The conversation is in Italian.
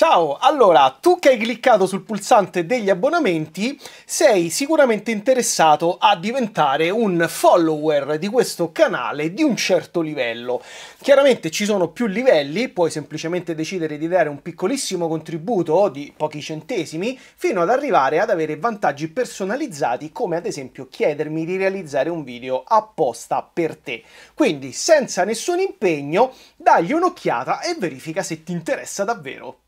Ciao, allora tu che hai cliccato sul pulsante degli abbonamenti sei sicuramente interessato a diventare un follower di questo canale di un certo livello. Chiaramente ci sono più livelli, puoi semplicemente decidere di dare un piccolissimo contributo di pochi centesimi fino ad arrivare ad avere vantaggi personalizzati come ad esempio chiedermi di realizzare un video apposta per te. Quindi senza nessun impegno dagli un'occhiata e verifica se ti interessa davvero.